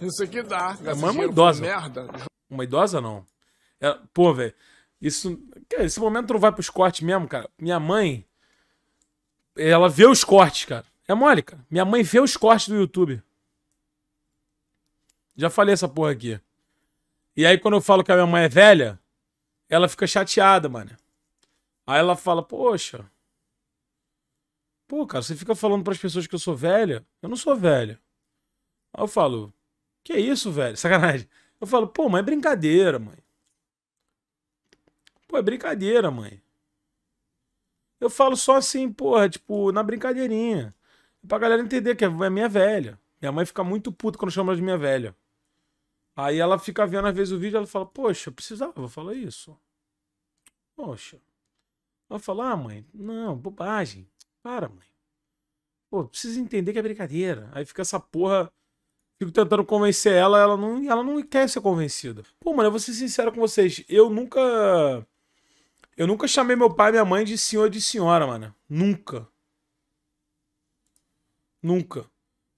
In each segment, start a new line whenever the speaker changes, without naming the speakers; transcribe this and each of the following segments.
Isso aqui dá. Minha mãe é uma idosa. Merda. Uma idosa, não. É, pô, velho. Isso. esse momento não vai pros cortes mesmo, cara. Minha mãe. Ela vê os cortes, cara. É mole, cara. Minha mãe vê os cortes do YouTube. Já falei essa porra aqui. E aí, quando eu falo que a minha mãe é velha, ela fica chateada, mano. Aí ela fala, poxa. Pô, cara, você fica falando para as pessoas que eu sou velha. Eu não sou velha. Aí eu falo, que isso, velho? Sacanagem. Eu falo, pô, mas é brincadeira, mãe. Pô, é brincadeira, mãe. Eu falo só assim, porra, tipo, na brincadeirinha. Pra galera entender que é minha velha. Minha mãe fica muito puta quando chama de minha velha. Aí ela fica vendo às vezes o vídeo ela fala, poxa, eu precisava falar isso. Poxa. Ela fala, ah, mãe, não, bobagem. Para, mãe. Pô, precisa entender que é brincadeira. Aí fica essa porra Fico tentando convencer ela, ela não, ela não quer ser convencida. Pô, mano, eu vou ser sincero com vocês. Eu nunca. Eu nunca chamei meu pai e minha mãe de senhor e de senhora, mano. Nunca. Nunca.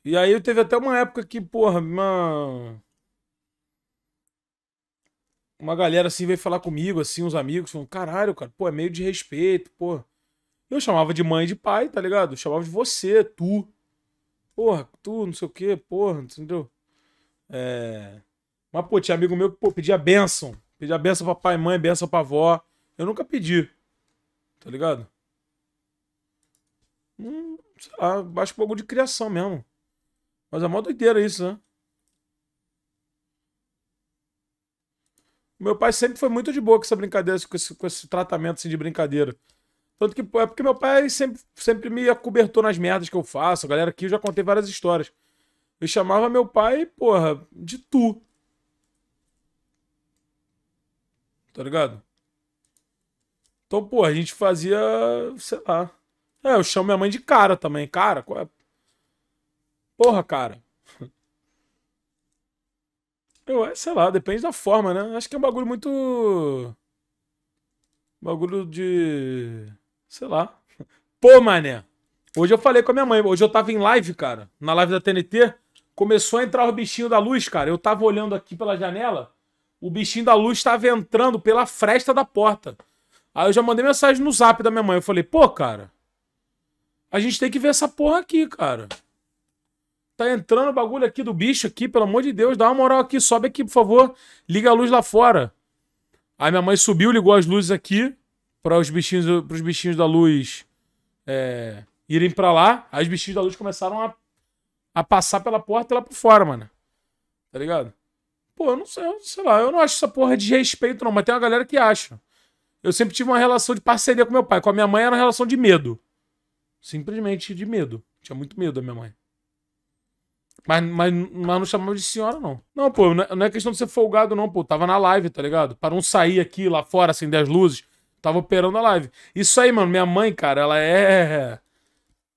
E aí eu teve até uma época que, porra, uma. Uma galera assim veio falar comigo, assim, uns amigos, falando, caralho, cara, pô, é meio de respeito, pô. Eu chamava de mãe e de pai, tá ligado? Eu chamava de você, tu porra, tu, não sei o quê, porra, entendeu? É... Mas, pô, tinha amigo meu que, pô, pedia benção. Pedia benção pra pai e mãe, benção pra avó. Eu nunca pedi. Tá ligado? Hum, sei lá, acho que bagulho de criação mesmo. Mas é mó doideira isso, né? Meu pai sempre foi muito de boa com essa brincadeira, com esse, com esse tratamento assim, de brincadeira. Tanto que é porque meu pai sempre, sempre me acobertou nas merdas que eu faço. A galera aqui eu já contei várias histórias. Eu chamava meu pai, porra, de tu. Tá ligado? Então, porra, a gente fazia, sei lá. É, eu chamo minha mãe de cara também. Cara, qual é? Porra, cara. Eu, é, sei lá, depende da forma, né? Acho que é um bagulho muito. Bagulho de sei lá. Pô, mané. Hoje eu falei com a minha mãe. Hoje eu tava em live, cara. Na live da TNT. Começou a entrar o bichinho da luz, cara. Eu tava olhando aqui pela janela. O bichinho da luz tava entrando pela fresta da porta. Aí eu já mandei mensagem no zap da minha mãe. Eu falei, pô, cara. A gente tem que ver essa porra aqui, cara. Tá entrando o bagulho aqui do bicho aqui, pelo amor de Deus. Dá uma moral aqui, sobe aqui, por favor. Liga a luz lá fora. Aí minha mãe subiu, ligou as luzes aqui para os bichinhos, os bichinhos da luz é, irem para lá. Aí os bichinhos da luz começaram a, a passar pela porta e lá por fora, mano. Tá ligado? Pô, eu não sei, eu, sei lá, eu não acho essa porra de respeito, não, mas tem uma galera que acha. Eu sempre tive uma relação de parceria com meu pai. Com a minha mãe era uma relação de medo. Simplesmente de medo. Tinha muito medo da minha mãe. Mas, mas, mas não chamava de senhora, não. Não, pô, não é, é questão de ser folgado, não, pô. Tava na live, tá ligado? Para um sair aqui lá fora, acender as luzes. Tava operando a live. Isso aí, mano. Minha mãe, cara, ela é.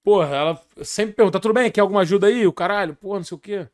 Porra, ela sempre pergunta: tá tudo bem? Quer alguma ajuda aí? O caralho, porra, não sei o quê.